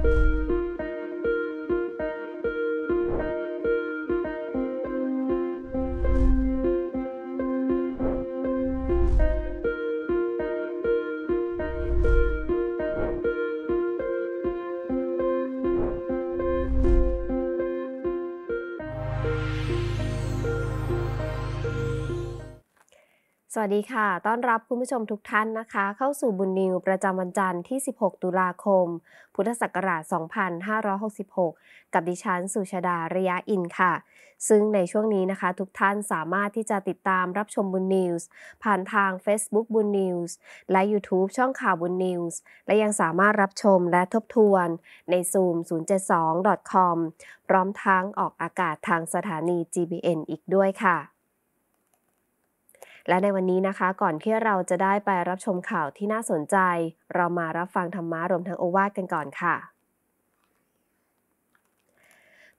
thank you วัสดีค่ะ ต้อนรับคุณผู้ชมทุกท่านนะคะ เข้าสู่บุญนิวประจำวันจันทร์ที่ 16 ตุลาคม พุทธศักราช 2566 กับดิฉันสุชาดาระยะอินค่ะ ซึ่งในช่วงนี้นะคะ ทุกท่านสามารถที่จะติดตามรับชมบุญนิวส์ผ่านทาง Facebook บุญนิวส์และ YouTube ช่องข่าวบุญนิวส์และยังสามารถรับชมและทบทวน ใน zoom 072.com พร้อมทั้งออกอากาศทางสถานี GBN อีกด้วยค่ะและในวันนี้นะคะก่อนที่เราจะได้ไปรับชมข่าวที่น่าสนใจ เรามารับฟังธรรมะรวมทั้งโอวาทกันก่อนค่ะ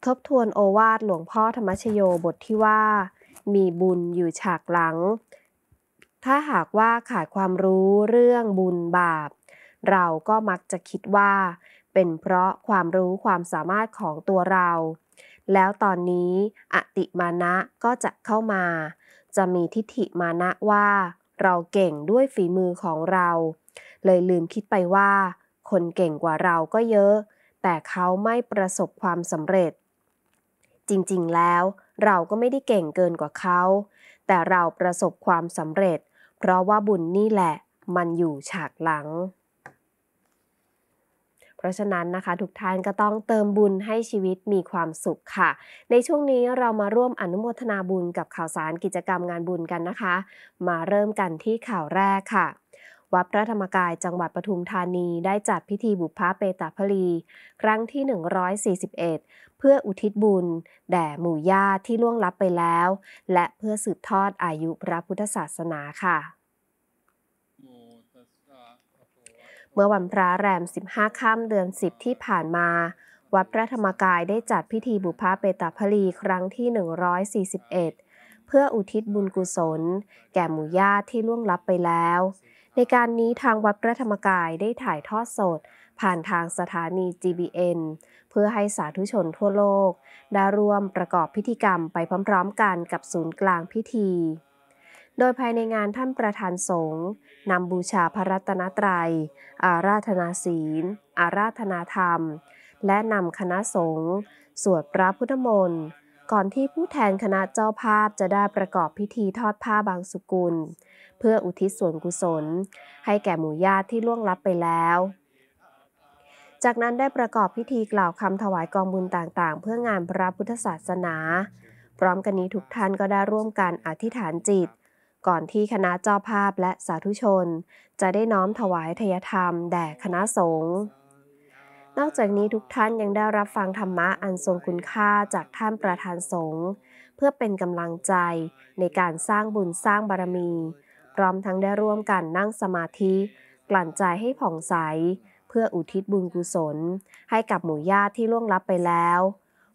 ทบทวนโอวาทหลวงพ่อธรรมชโยบทที่ว่า มีบุญอยู่ฉากหลัง ถ้าหากว่าขาดความรู้เรื่องบุญบาป เราก็มักจะคิดว่า เป็นเพราะความรู้ความสามารถของตัวเรา แล้วตอนนี้อติมานะก็จะเข้ามาจะมีทิฏฐิมานะว่า เราเก่งด้วยฝีมือของเรา เลยลืมคิดไปว่าคนเก่งกว่าเราก็เยอะ แต่เขาไม่ประสบความสำเร็จ จริงๆแล้ว เราก็ไม่ได้เก่งเกินกว่าเขา แต่เราประสบความสำเร็จ เพราะว่าบุญนี่แหละ มันอยู่ฉากหลังเพราะฉะนั้นนะคะทุกท่านก็ต้องเติมบุญให้ชีวิตมีความสุขค่ะ ในช่วงนี้เรามาร่วมอนุโมทนาบุญกับข่าวสารกิจกรรมงานบุญกันนะคะ มาเริ่มกันที่ข่าวแรกค่ะ วัดพระธรรมกายจังหวัดปทุมธานีได้จัดพิธีบุพพาเปตาพลีครั้งที่ 141 เพื่ออุทิศบุญ แด่หมู่ญาติที่ล่วงลับไปแล้ว และเพื่อสืบทอดอายุพระพุทธศาสนาค่ะมื่อวันพระแรม 15 ค่ำเดือน 10 ที่ผ่านมา วัดพระธรรมกายได้จัดพิธีบุพาเปตาพลีครั้งที่ 141 เพื่ออุทิศบุญกุศล แก่หมู่ญาติที่ล่วงลับไปแล้ว ในการนี้ทางวัดพระธรรมกายได้ถ่ายทอดสด ผ่านทางสถานี GBN เพื่อให้สาธุชนทั่วโลก ได้ร่วมประกอบพิธีกรรมไปพร้อมๆกันกับศูนย์กลางพิธีโดยภายในงานท่านประธานสงฆ์นำบูชาพระรัตนตรยัย อาราธนาศีล อาราธนาธรรม และนำคณะสงฆ์สวดพระพุทธมนต์ ก่อนที่ผู้แทนคณะเจ้าภาพจะได้ประกอบพิธีทอดผ้าบางสุกุล เพื่ออุทิศส่วนกุศล ให้แก่หมู่ญาติที่ล่วงลับไปแล้ว จากนั้นได้ประกอบพิธีกล่าวคำถวายกองบุญต่างๆ เพื่องานพระพุทธศาสนา พร้อมกันนี้ทุกท่านก็ได้ร่วมกันอธิษฐานจิตก่อนที่คณะเจ้าภาพและสาธุชนจะได้น้อมถวายทยธรรม แด่คณะสงฆ์นอกจากนี้ทุกท่านยังได้รับฟังธรรมะอันทรงคุณค่าจากท่านประธานสงฆ์เพื่อเป็นกำลังใจในการสร้างบุญสร้างบารมี พร้อมทั้งได้ร่วมกันนั่งสมาธิ กลั่นใจให้ผ่องใส เพื่ออุทิศบุญกุศลให้กับหมู่ญาติที่ล่วงลับไปแล้ว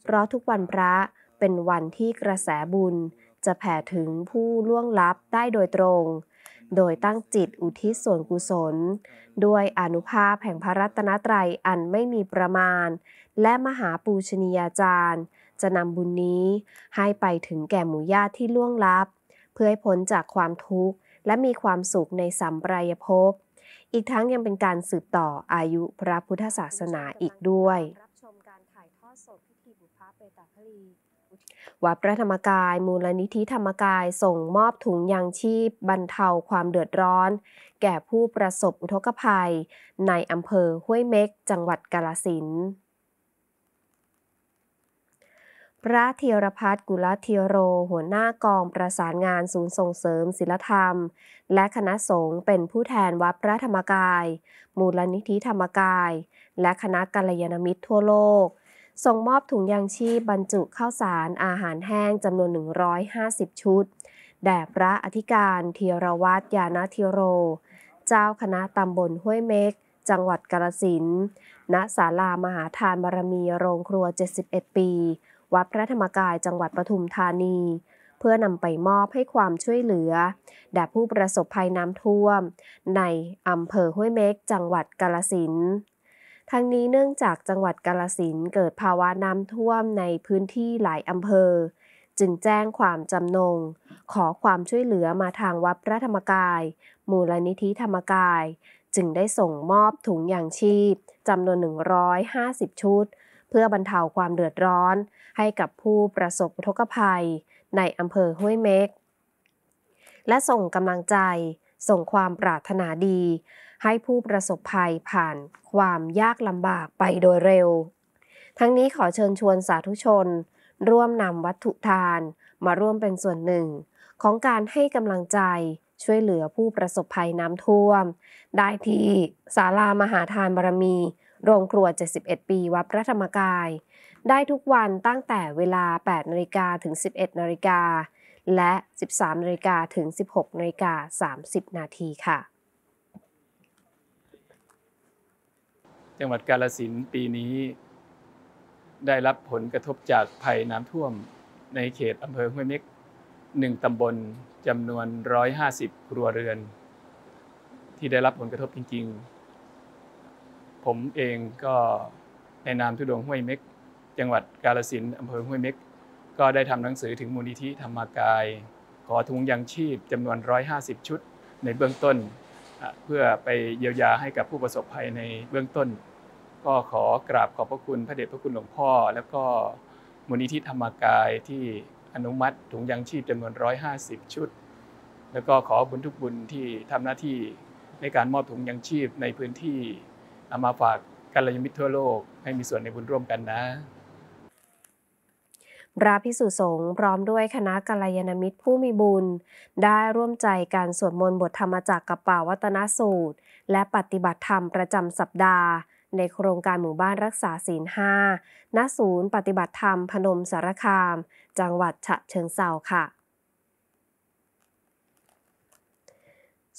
เพราะทุกวันพระเป็นวันที่กระแสบุญจะแผ่ถึงผู้ล่วงลับได้โดยตรง โดยตั้งจิตอุทิศส่วนกุศล ด้วยอนุภาพแห่งพระรัตนตรัยอันไม่มีประมาณ และมหาปูชนียาจารย์ จะนำบุญนี้ให้ไปถึงแก่หมู่ญาติที่ล่วงลับ เพื่อให้พ้นจากความทุกข์ และมีความสุขในสัมปรายภพ อีกทั้งยังเป็นการสืบต่ออายุพระพุทธศาสนาอีกด้วยรับชมการถ่ายทอดสดพิธีบุพเพตาคลีวัดพระธรรมกาย มูลนิธิธรรมกายส่งมอบถุงยางชีพบรรเทาความเดือดร้อน แก่ผู้ประสบอุทกภัยในอำเภอห้วยเม็กจังหวัดกาลสินพระเทียรพัฒน์กุลเทียโรหัวหน้ากองประสานงานศูนย์ส่งเสริมศิลธรรม และคณะสงฆ์เป็นผู้แทนวัดพระธรรมกาย มูลนิธิธรรมกาย และคณะกัลยาณมิตรทั่วโลกส่งมอบถุงยางชีพบรรจุข้าวสารอาหารแห้งจำนวน 150 ชุด แด่พระอธิการเทียรวัตยานาทิโร เจ้าคณะตำบลห้วยเม็กจังหวัดกาลสินณศาลามหาทานบารมีโรงครัว 71 ปี วัดพระธรรมกายจังหวัดปทุมธานี เพื่อนำไปมอบให้ความช่วยเหลือแด่ผู้ประสบภัยน้ำท่วม ในอำเภอห้วยเม็กจังหวัดกาลสินทั้งนี้เนื่องจากจังหวัดกาลสินเกิดภาวะน้ำท่วมในพื้นที่หลายอำเภอ จึงแจ้งความจำนง ขอความช่วยเหลือมาทางวัดพระธรรมกาย มูลนิธิธรรมกาย จึงได้ส่งมอบถุงยางชีพจำนวน 150 ชุด เพื่อบรรเทาความเดือดร้อน ให้กับผู้ประสบทกภัยในอำเภอห้วยเม็ก และส่งกำลังใจส่งความปรารถนาดีให้ผู้ประสบภัยผ่านความยากลำบากไปโดยเร็ว ทั้งนี้ขอเชิญชวนสาธุชน ร่วมนำวัตถุทานมาร่วมเป็นส่วนหนึ่ง ของการให้กำลังใจช่วยเหลือผู้ประสบภัยน้ำท่วม ได้ที่ศาลามหาทานบารมี โรงครัว 71 ปีวัดพระธรรมกาย ได้ทุกวันตั้งแต่เวลา 8นาฬิกาถึง 11นาฬิกาและ 13นาฬิกาถึง 16นาฬิกา30นาทีค่ะจังหวัดกาลสินปีนี้ ได้รับผลกระทบจากภัยน้ำท่วมในเขตอำเภอห้วยเม็กหนึ่งตำบลจำนวน150ครัวเรือน ที่ได้รับผลกระทบจริง ๆ ผมเองก็ในนามทุดงห้วยเม็ก จังหวัดกาลสินอำเภอห้วยเม็กก็ได้ทำหนังสือถึงมูลนิธิธรรมกาย ขอทุงยังชีพจำนวน150ชุด ในเบื้องต้นเพื่อไปเยียวยาให้กับผู้ประสบภัยในเบื้องต้น ก็ขอกราบขอบพระคุณพระเดชพระคุณหลวงพ่อแล้วก็มูลนิธิธรรมกายที่อนุมัติถุงยางชีพจำนวน150 ชุด แล้วก็ขอบุญทุกบุญที่ทำหน้าที่ในการมอบถุงยางชีพในพื้นที่เอามาฝากกัลยาณมิตรทั่วโลกให้มีส่วนในบุญร่วมกันนะพระพิสุสงฆ์พร้อมด้วยคณะกัลยาณมิตรผู้มีบุญได้ร่วมใจการสวดมนต์บทธรรมจักกับป่าวัตนสูตร และปฏิบัติธรรมประจำสัปดาห์ ในโครงการหมู่บ้านรักษาศีลห้าณศูนย์ปฏิบัติธรรม พนมสารคาม จังหวัดฉะเชิงเซาค่ะ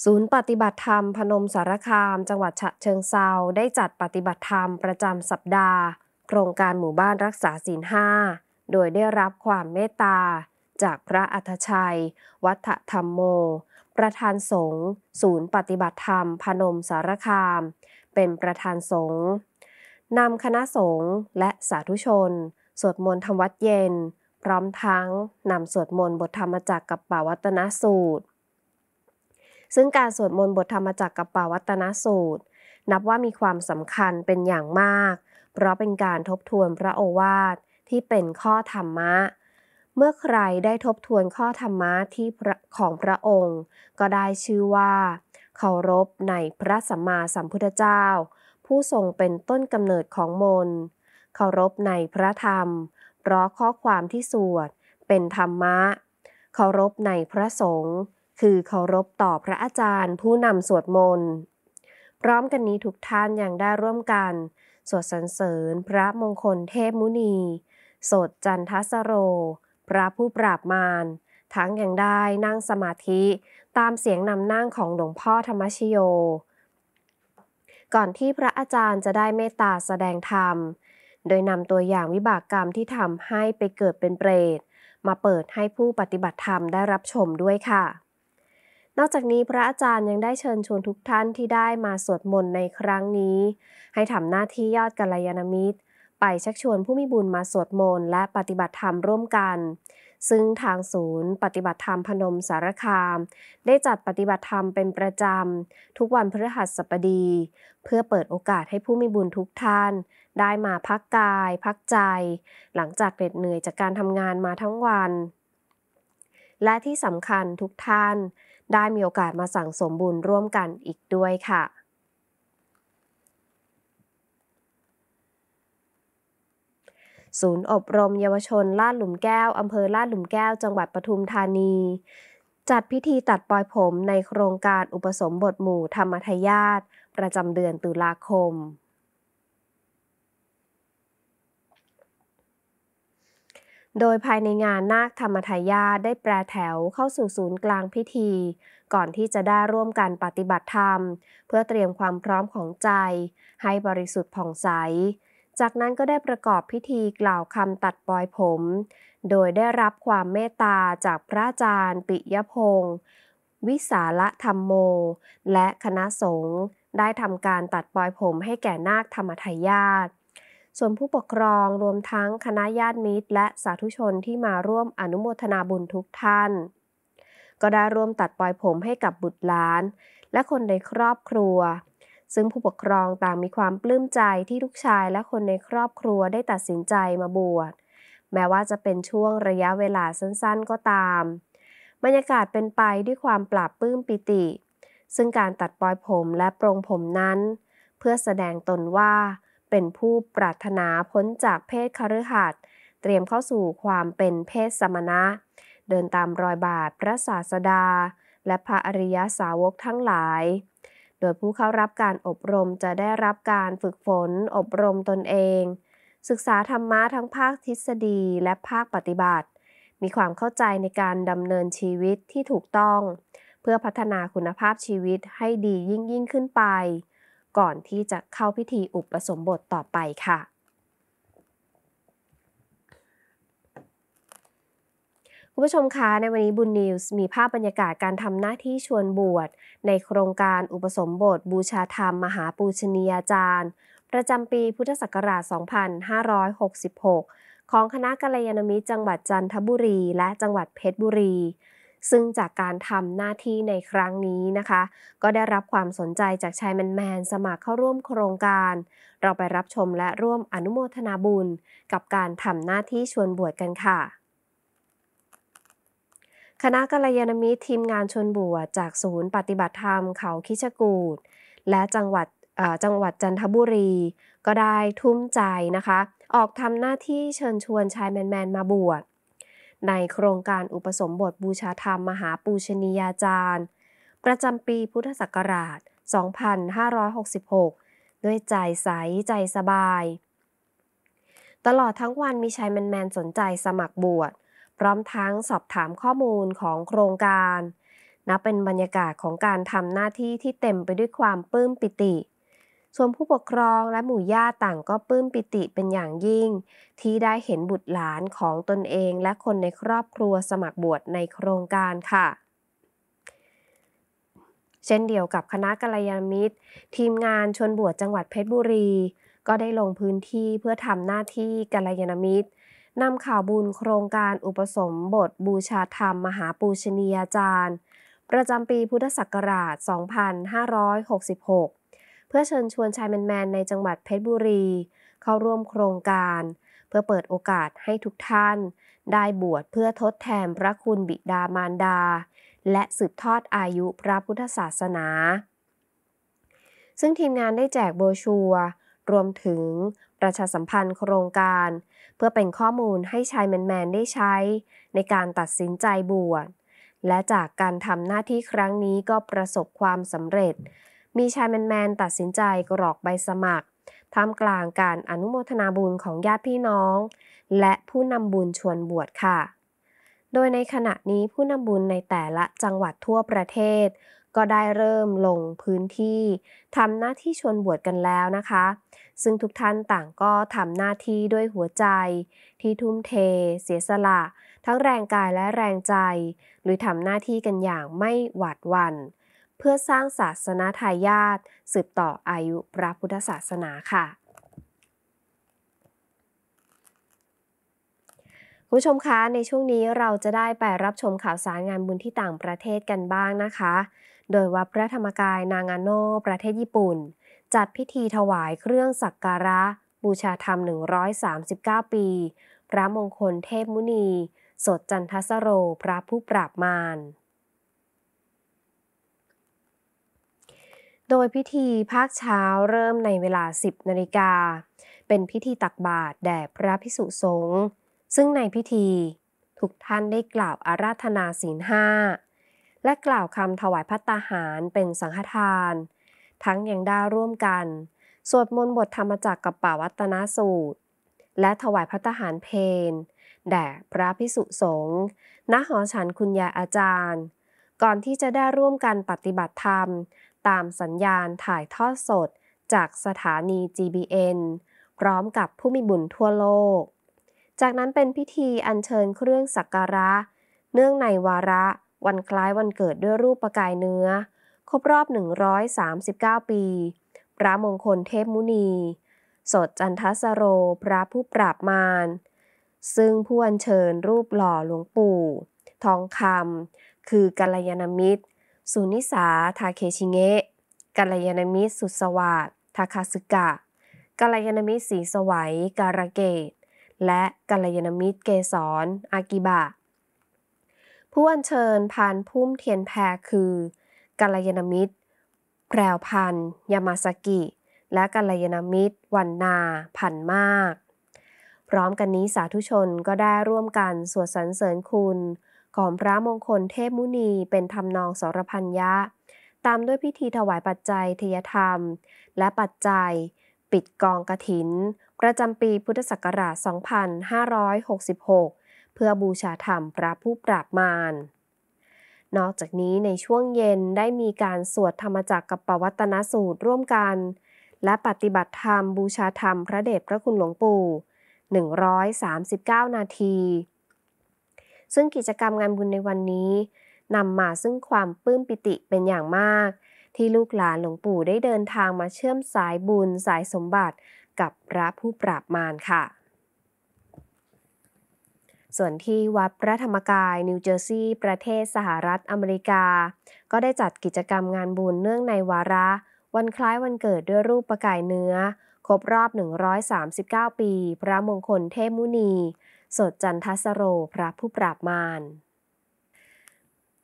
ศูนย์ปฏิบัติธรรม พนมสารคาม จังหวัดฉะเชิงเซาได้จัดปฏิบัติธรรมประจำสัปดาห์ โครงการหมู่บ้านรักษาศีลห้าโดยได้รับความเมตตาจากพระอัธชัย วัฒธรรมโม ประธานสงฆ์ศูนย์ปฏิบัติธรรม พนมสารคาม เป็นประธานสงฆ์นำคณะสงฆ์และสาธุชน สวดมนต์ธรรมวัดเย็น พร้อมทั้ง นำสวดมนต์บทธรรมจักกับป่าวัตนสูตร ซึ่งการสวดมนต์บทธรรมจักกับป่าวัตนสูตร นับว่ามีความสำคัญเป็นอย่างมาก เพราะเป็นการทบทวนพระโอวาทที่เป็นข้อธรรมะ เมื่อใครได้ทบทวนข้อธรรมะที่ของพระองค์ ก็ได้ชื่อว่าเคารพในพระสัมมาสัมพุทธเจ้า ผู้ทรงเป็นต้นกำเนิดของมนเคารพในพระธรรม เพราะข้อความที่สวดเป็นธรรมะเคารพในพระสงฆ์คือเคารพต่อพระอาจารย์ผู้นำสวดมนต์พร้อมกันนี้ทุกท่านยังได้ร่วมกันสวดสรรเสริญพระมงคลเทพมุนีสดจันทสโร พระผู้ปราบมาร ทั้งยังได้นั่งสมาธิตามเสียงนำนั่งของหลวงพ่อธรรมชโย ก่อนที่พระอาจารย์จะได้เมตตาแสดงธรรม โดยนำตัวอย่างวิบากกรรมที่ทำให้ไปเกิดเป็นเปรตมาเปิดให้ผู้ปฏิบัติธรรมได้รับชมด้วยค่ะ นอกจากนี้พระอาจารย์ยังได้เชิญชวนทุกท่านที่ได้มาสวดมนต์ในครั้งนี้ ให้ทำหน้าที่ยอดกัลยาณมิตรไปชักชวนผู้มีบุญมาสวดมนต์และปฏิบัติธรรมร่วมกัน ซึ่งทางศูนย์ ปฏิบัติธรรมพนมสารคาม ได้จัดปฏิบัติธรรมเป็นประจำ ทุกวันพฤหัสบดี เพื่อเปิดโอกาสให้ผู้มีบุญทุกท่าน ได้มาพักกาย พักใจ หลังจากเหน็ดเหนื่อยจากการทำงานมาทั้งวัน และที่สำคัญทุกท่านได้มีโอกาสมาสั่งสมบุญร่วมกันอีกด้วยค่ะศูนย์อบรมเยาวชนลาดหลุมแก้ว อำเภอลาดหลุมแก้ว จังหวัดปทุมธานี จัดพิธีตัดปลอยผมในโครงการอุปสมบทหมู่ธรรมทายาตประจำเดือนตุลาคม โดยภายในงานนาคธรรมทายาได้แปรแถวเข้าสู่ศูนย์กลางพิธี ก่อนที่จะได้ร่วมกันปฏิบัติธรรม เพื่อเตรียมความพร้อมของใจให้บริสุทธิ์ผ่องใสจากนั้นก็ได้ประกอบพิธีกล่าวคำตัดปลอยผม โดยได้รับความเมตตาจากพระอาจารย์ ปิยพงศ์วิสาละธรรมโมและคณะสงฆ์ได้ทำการตัดปลอยผมให้แก่นาคธรรมทายาทส่วนผู้ปกครองรวมทั้งคณะญาติมิตรและสาธุชนที่มาร่วมอนุโมทนาบุญทุกท่าน ก็ได้ร่วมตัดปลอยผมให้กับบุตรหลาน และคนในครอบครัวซึ่งผู้ปกครองต่างมีความปลื้มใจที่ลูกชายและคนในครอบครัวได้ตัดสินใจมาบวช แม้ว่าจะเป็นช่วงระยะเวลาสั้นๆก็ตาม บรรยากาศเป็นไปด้วยความปราบปลื้มปิติ ซึ่งการตัดปลอยผมและปรงผมนั้น เพื่อแสดงตนว่า เป็นผู้ปรารถนาพ้นจากเพศคฤหัสถ์เตรียมเข้าสู่ความเป็นเพศสมณะ เดินตามรอยบาทพระศาสดา และพระอริยสาวกทั้งหลายโดยผู้เข้ารับการอบรมจะได้รับการฝึกฝน อบรมตนเอง ศึกษาธรรมะทั้งภาคทฤษฎีและภาคปฏิบัติ มีความเข้าใจในการดำเนินชีวิตที่ถูกต้อง เพื่อพัฒนาคุณภาพชีวิตให้ดียิ่งยิ่งขึ้นไป ก่อนที่จะเข้าพิธีอุปสมบทต่อไปค่ะคุณผู้ชมคะในวันนี้บุญนิวส์มีภาพบรรยากาศการทำหน้าที่ชวนบวช ในโครงการอุปสมบทบูชาธรรมมหาปูชนียาจารย์ ประจำปีพุทธศักราช 2566 ของคณะกัลยาณมิตรจังหวัดจันทบุรีและจังหวัดเพชรบุรี ซึ่งจากการทำหน้าที่ในครั้งนี้นะคะ ก็ได้รับความสนใจจากชายแมนแมนสมัครเข้าร่วมโครงการ เราไปรับชมและร่วมอนุโมทนาบุญ กับการทำหน้าที่ชวนบวชกันค่ะคณะกัลยาณมิตรทีมงานชนบวชจากศูนย์ปฏิบัติธรรมเขาคิชกูดและจังหวัดจังหวัดจันทบุรีก็ได้ทุ่มใจนะคะ ออกทำหน้าที่เชิญชวนชายแมนๆ มาบวชในโครงการอุปสมบทบูชาธรรมมหาปูชนียาจารย์ประจำปีพุทธศักราช 2566 ด้วยใจใส ใจสบาย ตลอดทั้งวันมีชายแมนๆสนใจสมัครบวชพร้อมทั้งสอบถามข้อมูลของโครงการ นับเป็นบรรยากาศของการทำหน้าที่ที่เต็มไปด้วยความปลื้มปิติ ส่วนผู้ปกครองและหมู่ญาติต่างก็ปลื้มปิติเป็นอย่างยิ่ง ที่ได้เห็นบุตรหลานของตนเอง และคนในครอบครัวสมัครบวชในโครงการค่ะ เช่นเดียวกับคณะกัลยาณมิตร ทีมงานชนบวชจังหวัดเพชรบุรี ก็ได้ลงพื้นที่เพื่อทำหน้าที่กัลยาณมิตรนำข่าวบุญโครงการอุปสมบทบูชาธรรมมหาปูชนียาจารย์ ประจำปีพุทธศักราช 2566 เพื่อเชิญชวนชายแมนในจังหวัดเพชรบุรี เข้าร่วมโครงการ เพื่อเปิดโอกาสให้ทุกท่าน ได้บวชเพื่อทดแทนพระคุณบิดามารดา และสืบทอดอายุพระพุทธศาสนา ซึ่งทีมงานได้แจกโบชัวรวมถึงประชาสัมพันธ์โครงการเพื่อเป็นข้อมูลให้ชายแมนแมนได้ใช้ในการตัดสินใจบวช และจากการทำหน้าที่ครั้งนี้ก็ประสบความสำเร็จ มีชายแมนแมนตัดสินใจกรอกใบสมัครท่ามกลางการอนุโมทนาบุญของญาติพี่น้อง และผู้นำบุญชวนบวชค่ะ โดยในขณะนี้ผู้นำบุญในแต่ละจังหวัดทั่วประเทศก็ได้เริ่มลงพื้นที่ทำหน้าที่ชวนบวชกันแล้วนะคะ ซึ่งทุกท่านต่างก็ทำหน้าที่ด้วยหัวใจ ที่ทุ่มเท เสียสละ ทั้งแรงกายและแรงใจ หรือทำหน้าที่กันอย่างไม่หวาดวัน เพื่อสร้างศาสนาทายาทสืบต่ออายุพระพุทธศาสนาค่ะผู้ชมคะ ในช่วงนี้เราจะได้ไปรับชมข่าวสารงานบุญที่ต่างประเทศกันบ้างนะคะโดยวัดพระธรรมกาย นางาโนประเทศญี่ปุ่น จัดพิธีถวายเครื่องสักการะบูชาธรรม 139 ปี พระมงคลเทพมุนี สดจันทสโรพระผู้ปราบมาร โดยพิธีภาคเช้าเริ่มในเวลา 10นาฬิกาเป็นพิธีตักบาตรแด่พระพิสุสงฆ์ซึ่งในพิธี ทุกท่านได้กล่าวอาราธนาศีลห้าและกล่าวคำถวายพัตตาหารเป็นสังฆทาน ทั้งยังได้ร่วมกัน สวดมนต์บทธรรมจักกับป่าวัตนสูตร และถวายพัตตาหารเพนแด่พระพิสุสงฆ์ณหอฉันคุณยาอาจารย์ ก่อนที่จะได้ร่วมกันปฏิบัติธรรม ตามสัญญาณถ่ายทอดสดจากสถานี GBN พร้อมกับผู้มีบุญทั่วโลก จากนั้นเป็นพิธีอัญเชิญเครื่องสักการะ เนื่องในวาระวันคล้ายวันเกิดด้วยรูปประกายเนื้อ ครบรอบ 139 ปี พระมงคลเทพมุนี สดจันทสโร พระผู้ปราบมารซึ่งผู้อัญเชิญรูปหล่อหลวงปู่ ทองคำคือกัลยาณมิตร สุนิสา ทาเคชิเงะ กัลยาณมิตรสุดสวัสดิ์ทาคาสึกะ กัลยาณมิตรสีสวัย การะเกต และกัลยาณมิตรเกษรอากิบะผู้อัญเชิญพานพุ่มเทียนแพรคือ กัลยาณมิตรแพรวพันยามาสกิ และกัลยาณมิตร วันนาพันมาก พร้อมกันนี้สาธุชนก็ได้ร่วมกันสวดสรรเสริญคุณ ของพระมงคลเทพมุนีเป็นทำนองสรพันยะตามด้วยพิธีถวายปัจจัยเทยธรรม และปัจจัย ปิดกองกระถิน ประจำปีพุทธศักราช 2566เพื่อบูชาธรรมพระผู้ปราบมาร นอกจากนี้ในช่วงเย็นได้มีการสวดธรรมจักรกับปวัตนสูตรร่วมกัน และปฏิบัติธรรมบูชาธรรมพระเดชพระคุณหลวงปู่ 139 นาที ซึ่งกิจกรรมงานบุญในวันนี้นำมาซึ่งความปลื้มปิติเป็นอย่างมาก ที่ลูกหลานหลวงปู่ได้เดินทางมาเชื่อมสายบุญสายสมบัติกับพระผู้ปราบมารค่ะส่วนที่วัดพระธรรมกาย นิวเจอร์ซีย์ประเทศสหรัฐอเมริกา ก็ได้จัดกิจกรรมงานบุญเนื่องในวาระ วันคล้ายวันเกิดด้วยรูปประกายเนื้อ ครบรอบ 139 ปี พระมงคลเทพมุนีสดจันทสโรพระผู้ปราบมาร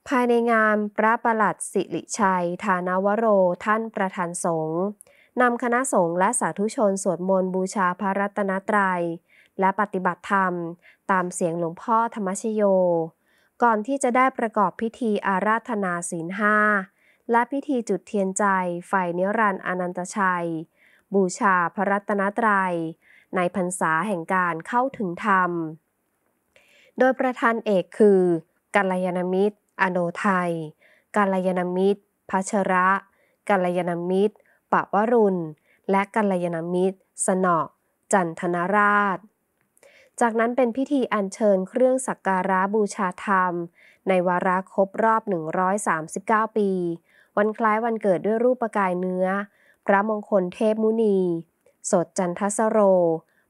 ภายในงานพระประหลัดสิริชัยธานวโรท่านประธานสงฆ์นำคณะสงฆ์และสาธุชนสวดมนต์บูชาพระรัตนตรยัยและปฏิบัติธรรมตามเสียงหลวงพ่อธรรมชโย ก่อนที่จะได้ประกอบพิธีอาราธนาศีลห้าและพิธีจุดเทียนใจไฟเนิรันอนันตชัย บูชาพระรัตนตรัย ในพรรษาแห่งการเข้าถึงธรรม โดยประธานเอกคือ กัลยาณมิตรอโนไทยกัลยาณมิตรพัชระ กัลยาณมิตรปะวรุณ และกัลยาณมิตร สนอจันทนราชจากนั้นเป็นพิธีอัญเชิญเครื่องสักการะบูชาธรรม ในวาระครบรอบ 139 ปี วันคล้ายวันเกิดด้วยรูปกายเนื้อ พระมงคลเทพมุนี สดจันทสโร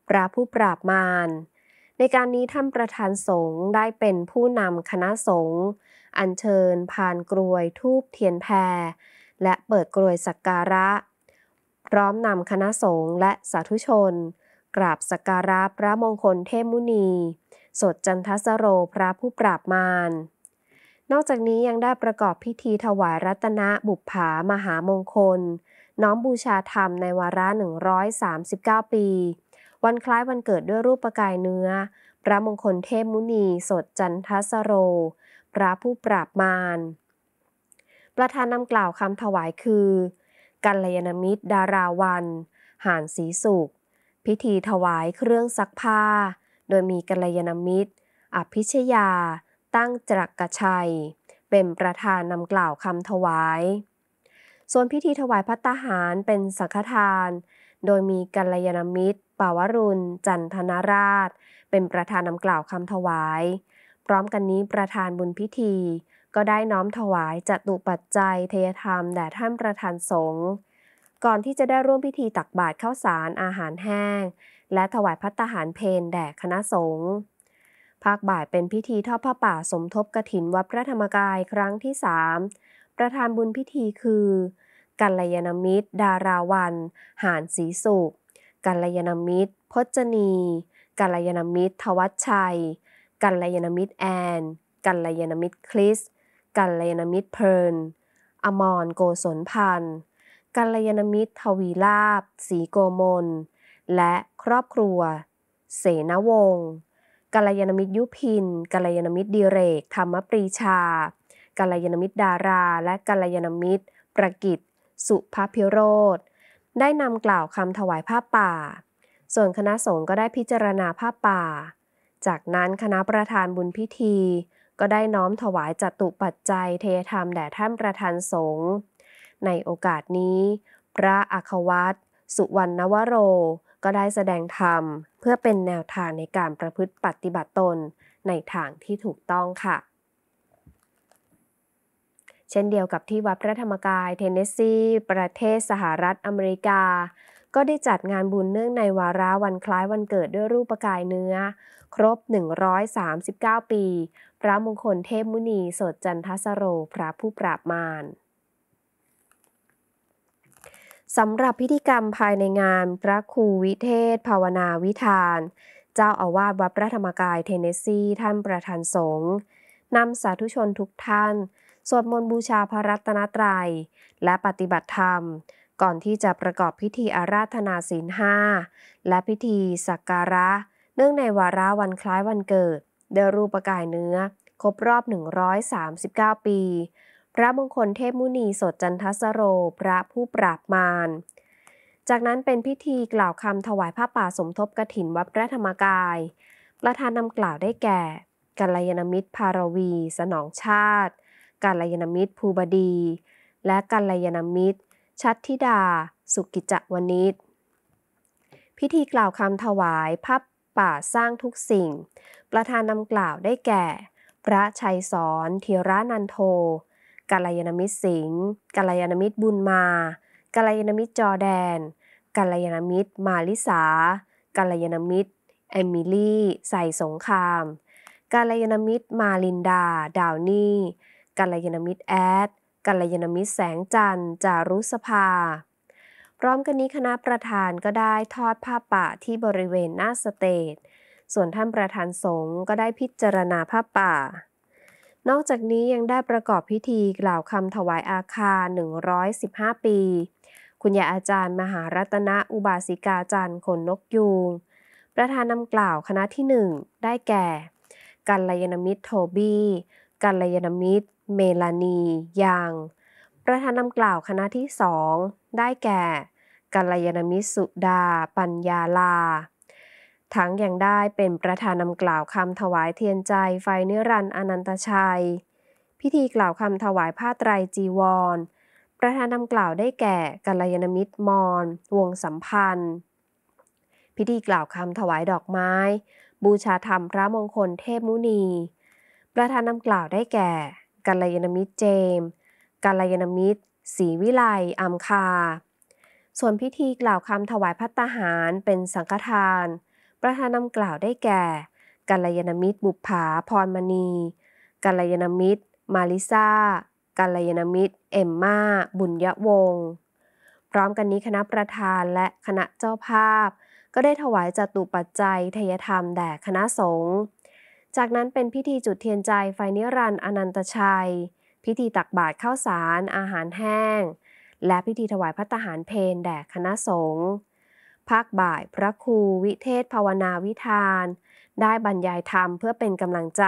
พระผู้ปราบมาร ในการนี้ท่านประธานสงฆ์ได้เป็นผู้นำคณะสงฆ์อัญเชิญผ่านกรวยทูบเทียนแพร และเปิดกรวยสักการะ พร้อมนำคณะสงฆ์และสาธุชนกราบสักการะพระมงคลเทพมุนี สดจันทสโรพระผู้ปราบมารนอกจากนี้ยังได้ประกอบพิธีถวายรัตนะบุพผามหามงคลน้อมบูชาธรรมในวาระ139 ปี วันคล้ายวันเกิดด้วยรูปปกายเนื้อ พระมงคลเทพมุนีสดจันทสโร พระผู้ปราบมารประธานนำกล่าวคำถวายคือ กัลยาณมิตรดาราวันหานสีสุขพิธีถวายเครื่องซักผ้าโดยมีกัลยาณมิตร อภิชยา ตั้งจักกชัย เป็นประธานนำกล่าวคำถวาย ส่วนพิธีถวายพัตหาร เป็นสังฆทาน โดยมีกัลยาณมิตรปาวรุณจันทนาราช เป็นประธานนำกล่าวคำถวาย พร้อมกันนี้ประธานบุญพิธีก็ได้น้อมถวายจตุปัจจัยเทยธรรมแด่ท่านประธานสงฆ์ก่อนที่จะได้ร่วมพิธีตักบาตรข้าวสารอาหารแห้ง และถวายพัตตาหารเพนแด่คณะสงฆ์ภาคบ่ายเป็นพิธีทอดผ้าป่าสมทบกระถินวัดพระธรรมกายครั้งที่3ประธานบุญพิธีคือ กัลยาณมิตรดาราวันหานศรีสุขกัลยาณมิตร พจนีกัลยาณมิตรทวัชชัย กัลยาณมิตรแอน กัลยาณมิตรคริสกัลยาณมิตรเพลินอมรโกศลพันธ์กัลยาณมิตรทวีลาบสีโกมล และครอบครัว เสนวงศ์กัลยาณมิตรยุพินกัลยาณมิตรดีเรกธรรมปรีชากัลยาณมิตรดาราและกัลยาณมิตรประกิตสุภพิโรธได้นำกล่าวคำถวายผ้าป่า ส่วนคณะสงฆ์ก็ได้พิจารณาผ้าป่า จากนั้นคณะประธานบุญพิธี ก็ได้น้อมถวายจตุปัจจัยเทธรรมแด่ท่านประธานสงฆ์ในโอกาสนี้ พระอัควัตสุวรรณวโร ก็ได้แสดงธรรม เพื่อเป็นแนวทางในการประพฤติปฏิบัติตนในทางที่ถูกต้องค่ะ เช่นเดียวกับที่วัดพระธรรมกายเทนเนสซีประเทศสหรัฐอเมริกา ก็ได้จัดงานบุญเนื่องในวาระวันคล้ายวันเกิดด้วยรูปกายเนื้อ ครบ 139 ปี พระมงคลเทพมุนีสดจันทสโรพระผู้ปราบมารสำหรับพิธีกรรมภายในงานพระครูวิเทศภาวนาวิธาน เจ้าอาวาสวัดพระธรรมกายเทนเนสซีท่านประธานสงฆ์นำสาธุชนทุกท่าน สวดมนต์บูชาพระรัตนตรัย และปฏิบัติธรรม ก่อนที่จะประกอบพิธีอาราธนาศีลห้าและพิธี สักการะ เนื่องในวาระวันคล้ายวันเกิด เดรูปกายเนื้อครบรอบ 139ปีพระมงคลเทพมุนีสดจันทสโรพระผู้ปราบมาร จากนั้นเป็นพิธีกล่าวคำถวายพระป่าสมทบกระถินวัดพระธรรมกาย ประธานนำกล่าวได้แก่ กัลยาณมิตรพารวี สนองชาติ กัลยาณมิตรภูบดี และกัลยาณมิตรชัดธิดา สุกิจวณิชพิธีกล่าวคำถวายพระป่าสร้างทุกสิ่ง ประธานนำกล่าวได้แก่ พระชัยสอนเทีระนันโทกาลยานมิตรสิงห์กาลยานมิตรบุญมากาลยานมิตรจอแดนกาลยานมิตรมาลิสากาลยานมิตรเอมิลี่ใส่สงครามกาลยานมิตรมาลินดาดาวนี่กาลยานมิตรแอดกาลยานมิตรแสงจันทร์ จารุสภา พร้อมกันนี้คณะประธานก็ได้ทอดผ้าป่าที่บริเวณหน้าสเตจส่วนท่านประธานสงฆ์ก็ได้พิจารณาผ้าป่านอกจากนี้ยังได้ประกอบพิธีกล่าวคำถวายอาคาร115ปี คุณ ยาอาจารย์มหารัตนอุบาสิกาจันทร์ขนนกยูง ประธานนำกล่าวคณะที่ 1 ได้แก่ กัลยาณมิตรโทบี้ กัลยาณมิตรเมลานียาง ประธานนำกล่าวคณะที่2ได้แก่ กัลยาณมิตรสุดา ปัญญาลาทั้งยังได้เป็นประธานนำกล่าวคำถวายเทียนใจไฟเนื้อรันอนันตชัย พิธีกล่าวคำถวายผ้าไตรจีวร ประธานนำกล่าวได้แก่กัลยาณมิตรมอนวงสัมพันธ์ พิธีกล่าวคำถวายดอกไม้ บูชาธรรมพระมงคลเทพมุนี ประธานนำกล่าวได้แก่ กัลยาณมิตรเจมกัลยาณมิตรศรีวิไลอัมคา ส่วนพิธีกล่าวคำถวายพัตหารเป็นสังฆทานประธานนำกล่าวได้แก่ กัลยาณมิตรบุภาพรมณีกัลยาณมิตร มาลิซากัลยาณมิตร เอมมาบุญยวงศ์พร้อมกันนี้คณะประธานและคณะเจ้าภาพ ก็ได้ถวายจตุปัจจัยทยธรรม แด่คณะสงฆ์จากนั้นเป็นพิธีจุดเทียนใจไฟนิรันดร์อนันตชัย พิธีตักบาตรข้าวสาร อาหารแห้ง และพิธีถวายพระตหารเพลแด่คณะสงฆ์ภาคบ่ายพระครูวิเทศภาวนาวิธาน ได้บรรยายธรรมเพื่อเป็นกำลังใจ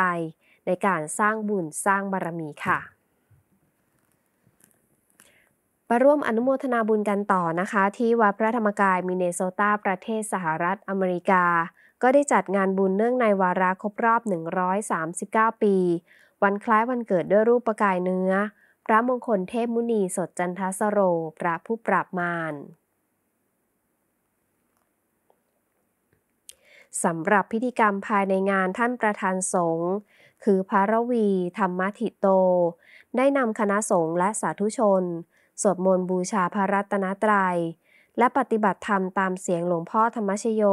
ในการสร้างบุญสร้างบารมีค่ะมาร่วมอนุโมทนาบุญกันต่อนะคะ ที่วัดพระธรรมกายมิเนโซตาประเทศสหรัฐอเมริกา ก็ได้จัดงานบุญเนื่องในวาระครบรอบ 139 ปี วันคล้ายวันเกิดด้วยรูปประกายเนื้อ พระมงคลเทพมุนีสดจันทสโรพระผู้ปราบมารสำหรับพิธีกรรมภายในงานท่านประธานสงฆ์คือพระรวี ธรรมธิโต ได้นำคณะสงฆ์และสาธุชนสวดมนต์บูชาพระรัตนตรยัย และปฏิบัติธรรมตามเสียงหลวงพ่อธรรมชโย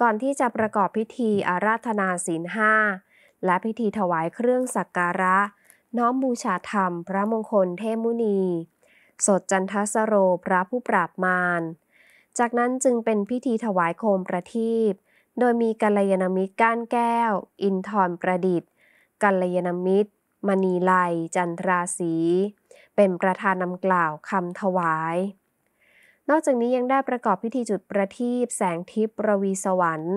ก่อนที่จะประกอบพิธีอาราธนาศีลห้าและพิธีถวายเครื่องสักการะ น้อมบูชาธรรมพระมงคลเทมุนี สดจันทสโรพระผู้ปราบมารจากนั้นจึงเป็นพิธีถวายโคมประทีปโดยมีกัลยาณมิตรก้านแก้ว อินทร์ประดิษฐ์ กัลยาณมิตร มณีไลจันทราศีเป็นประธานนำกล่าวคำถวาย นอกจากนี้ยังได้ประกอบพิธีจุดประทีปแสงทิพย์ระวีสวรรค์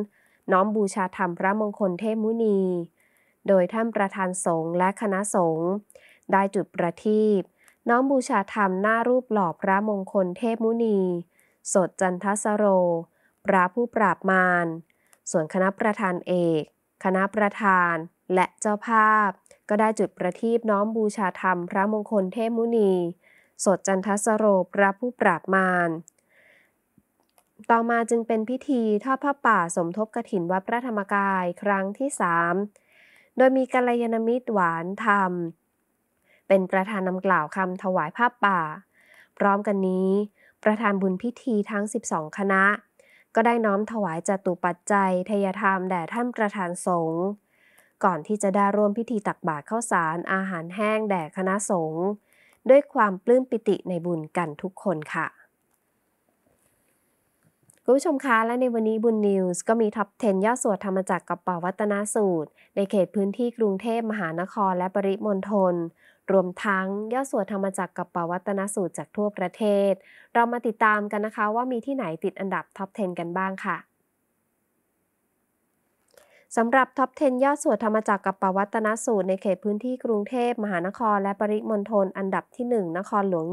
น้อมบูชาธรรมพระมงคลเทพมุนี โดยท่านประธานสงฆ์และคณะสงฆ์ได้จุดประทีปน้อมบูชาธรรมหน้ารูปหล่อพระมงคลเทพมุนีสดจันทสโร พระผู้ปราบมารส่วนคณะประธานเอก คณะประธาน และเจ้าภาพ ก็ได้จุดประทีปน้อมบูชาธรรม พระมงคลเทพมุนีสดจันทสโรพระผู้ปราบมารต่อมาจึงเป็นพิธีทอดผ้าป่าสมทบกระถินวัดพระธรรมกายครั้งที่มโดยมีกัลยาณมิตรหวานธรรม เป็นประธานนำกล่าวคำถวายผ้าป่า พร้อมกันนี้ ประธานบุญพิธีทั้ง 12 คณะก็ได้น้อมถวายจตุปัจจัยทยธรรม แด่ท่านประธานสงฆ์ ก่อนที่จะได้ร่วมพิธีตักบาตรข้าวสาร อาหารแห้ง แด่คณะสงฆ์ ด้วยความปลื้มปิติในบุญกันทุกคนค่ะคุณผู้ชมคะและในวันนี้บุญนิวส์ก็มีท็อป 10ยอดสวดธรรมจักรกับปวัฒนสูตร ในเขตพื้นที่กรุงเทพมหานครและปริมณฑลรวมทั้งย่อส่วนธรรมจักรกับปวัตนสูตรจากทั่วประเทศ เรามาติดตามกันนะคะว่ามีที่ไหนติดอันดับท็อป 10 กันบ้างค่ะสำหรับท็อป 10ยอดสวดธรรมจักรกับปวัตนสูตร ในเขตพื้นที่กรุงเทพมหานครและปริมณฑล อันดับที่ 1 นครหลวง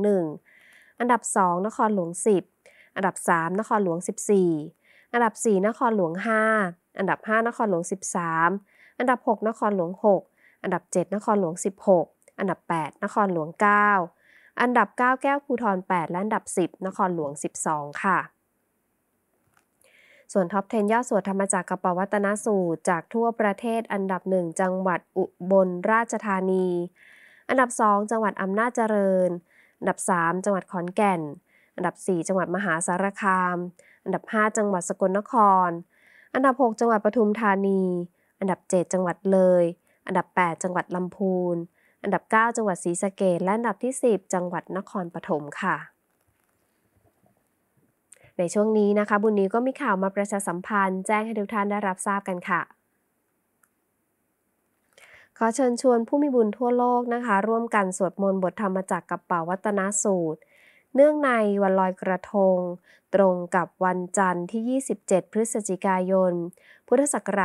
1 อันดับ 2 นครหลวง 10 อันดับ 3 นครหลวง 14 อันดับ 4 นครหลวง 5 อันดับ 5 นครหลวง 13 อันดับ 6 นครหลวง 6 อันดับ 7 นครหลวง 16อันดับ 8 นครหลวง9อันดับ9แก้วภูทร8และอันดับ 10 นครหลวง 12 ค่ะ ส่วนท็อป10ยอดสวดธรรมจากกปวัตนสูตร จากทั่วประเทศ อันดับ1จังหวัดอุบลราชธานี อันดับ2จังหวัดอำนาจเจริญ อันดับ3จังหวัดขอนแก่น อันดับ 4 จังหวัดมหาสารคาม อันดับ 5 จังหวัดสกลนคร อันดับ6จังหวัดปทุมธานี อันดับ 7 จังหวัดเลย อันดับ 8 จังหวัดลำพูนอันดับ 9 จังหวัดศรีสะเกดและอันดับที่ 10 จังหวัดนครปฐมค่ะ ในช่วงนี้นะคะบุญนี้ก็มีข่าวมาประชาสัมพันธ์ แจ้งให้ทุกท่านได้รับทราบกันค่ะ ขอเชิญชวนผู้มีบุญทั่วโลกนะคะ ร่วมกันสวดมนต์บทธรรมจักกับเป่าวัตนสูตร เนื่องในวันลอยกระทง ตรงกับวันจันทร์ที่ 27 พฤศจิกายนพุทธศักร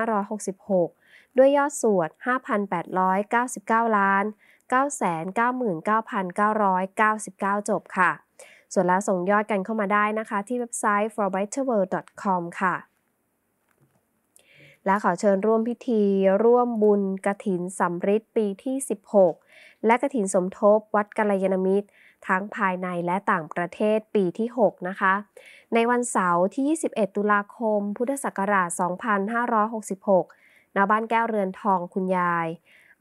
าช2566ด้วยยอดสวด 5,899 ล้าน999,999 จบค่ะ ส่วนแล้วส่งยอดกันเข้ามาได้นะคะที่เว็บไซต์ f o r b i t e r w o r l d c o m ค่ะ และขอเชิญร่วมพิธี ร่วมบุญกระถินสำริดปีที่ 16 และกระถินสมทบ วัดกัลยาณมิตร ทั้งภายในและต่างประเทศปีที่ 6 นะคะ ในวันเสาร์ที่ 21 ตุลาคม พุทธศักราช 2566ณบ้านแก้วเรือนทองคุณยาย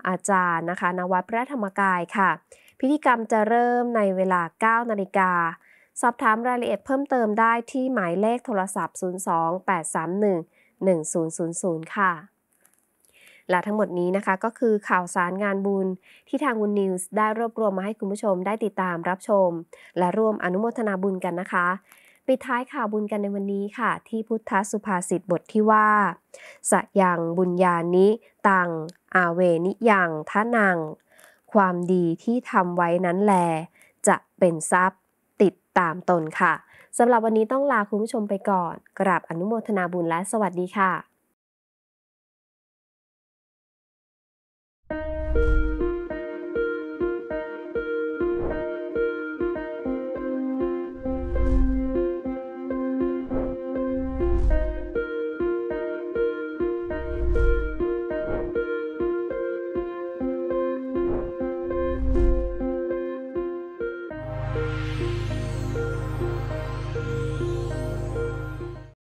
อาจารย์นะคะณวัดพระธรรมกายค่ะ พิธีกรรมจะเริ่มในเวลา 9นาฬิกาสอบถามรายละเอียดเพิ่มเติมได้ที่หมายเลขโทรศัพท์ 02 831 1000 ค่ะและทั้งหมดนี้นะคะก็คือข่าวสารงานบุญที่ทางวุนนิวส์ได้รวบรวมมาให้คุณผู้ชมได้ติดตามรับชมและร่วมอนุโมทนาบุญกันนะคะปิดท้ายข่าวบุญกันในวันนี้ค่ะ ที่พุทธสุภาษิตบทที่ว่า สยังบุญญานิตัง อาเวนิยังทะนัง ความดีที่ทำไว้นั้นแล จะเป็นทรัพย์ติดตามตนค่ะสำหรับวันนี้ต้องลาคุณผู้ชมไปก่อน กราบอนุโมทนาบุญและสวัสดีค่ะ